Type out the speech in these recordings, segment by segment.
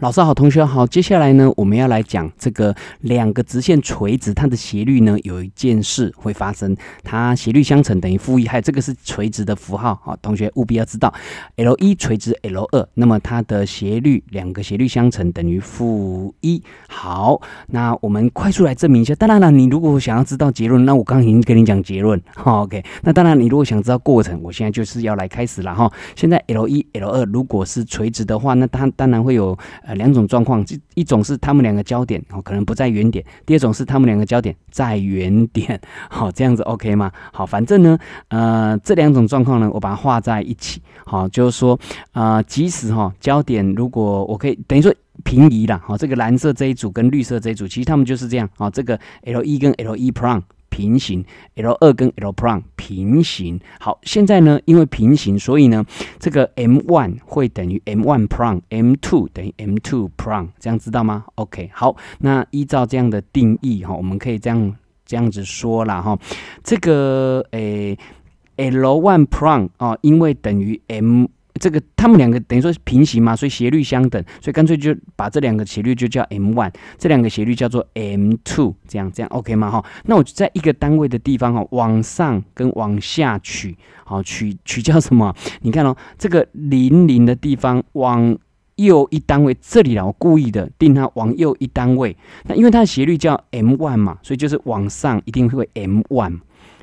老师好，同学好。接下来呢，我们要来讲这个两个直线垂直，它的斜率呢，有一件事会发生，它斜率相乘等于负一，还这个是垂直的符号啊，同学务必要知道，L 一垂直 L 二，那么它的斜率，两个斜率相乘等于负一。好，那我们快速来证明一下。当然了，你如果想要知道结论，那我刚刚已经跟你讲结论，OK。那当然，你如果想知道过程，我现在就是要来开始了哈。现在 L 一 L 二如果是垂直的话，那它当然会有。两种状况，一种是他们两个焦点哦，可能不在原点；第二种是他们两个焦点在原点。好，这样子 OK 吗？好，反正呢，呃，这两种状况呢，我把它画在一起。好，就是说，呃，即使哈焦点，如果我可以等于说平移了，好，这个蓝色这一组跟绿色这一组，其实他们就是这样。哦。这个 L 一跟 L 一 Pro。平行，L 二跟 L prime 平行。好，现在呢，因为平行，所以呢，这个 M one 会等于 M one prime，M two 等于 M two prime，这样知道吗？OK，好，那依照这样的定义哈，我们可以这样这样子说了哈，这个诶 L one prime 啊，因为等于 M。这个他们两个等于说平行嘛，所以斜率相等，所以干脆就把这两个斜率就叫 m one，这两个斜率叫做 m two，这样这样 OK 吗？哈，那我在一个单位的地方哈，往上跟往下取，好取取叫什么？你看哦，这个零零的地方往。右一单位这里了，我故意的定它往右一单位。那因为它的斜率叫 m1 嘛，所以就是往上一定会 m1。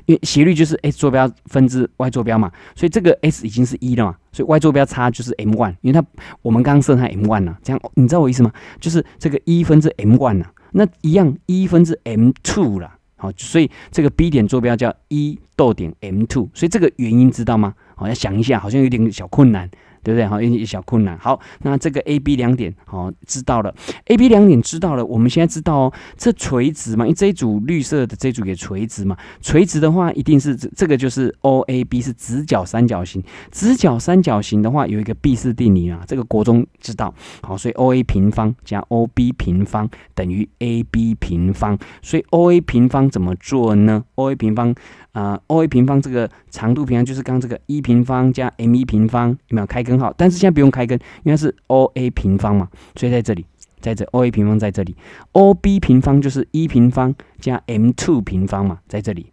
因为斜率就是 s 坐标分之 y 坐标嘛，所以这个 s 已经是一了嘛，所以 y 坐标差就是 m1。因为它我们刚刚设它 m1 啊，这样你知道我意思吗？就是这个一分之 m1 啊，那一样一分之 m2 了，好，所以这个 B 点坐标叫一逗点 m2。所以这个原因知道吗？好，要想一下，好像有点小困难。对不对？好，一一小困难。好，那这个 A、B 两点，好知道了。A、B 两点知道了，我们现在知道哦，这垂直嘛，因为这一组绿色的这组也垂直嘛。垂直的话，一定是这个就是 OAB 是直角三角形。直角三角形的话，有一个 B 氏定理啊，这个国中知道。好，所以 Oa 平方加 Ob 平方等于 AB 平方。所以 Oa 平方怎么做呢？Oa 平方，啊，Oa 平方这个长度平方就是刚这个一平方加 ME 平方，有没有开根？好，但是现在不用开根，因为是 O A 平方嘛，所以在这里，在这 O A 平方在这里，O B 平方就是一平方加 m two 平方嘛，在这里，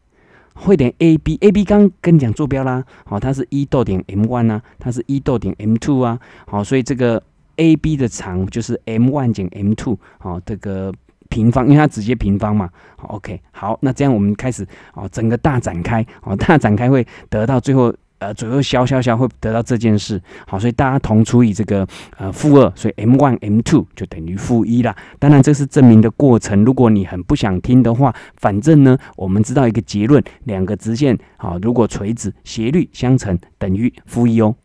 会点 A B，A B 刚跟你讲坐标啦，好，它是一逗点 m one 啊，它是一逗点 m two 啊，好，所以这个 A B 的长就是 m one 减 m two 好，这个平方，因为它直接平方嘛，好，OK，好，那这样我们开始哦，整个大展开，哦，大展开会得到最后。呃，左右消消消，会得到这件事。好，所以大家同除以这个呃负二，所以 m one m two 就等于负一啦。当然，这是证明的过程。如果你很不想听的话，反正呢，我们知道一个结论：两个直线，好，如果垂直，斜率相乘等于负一哦。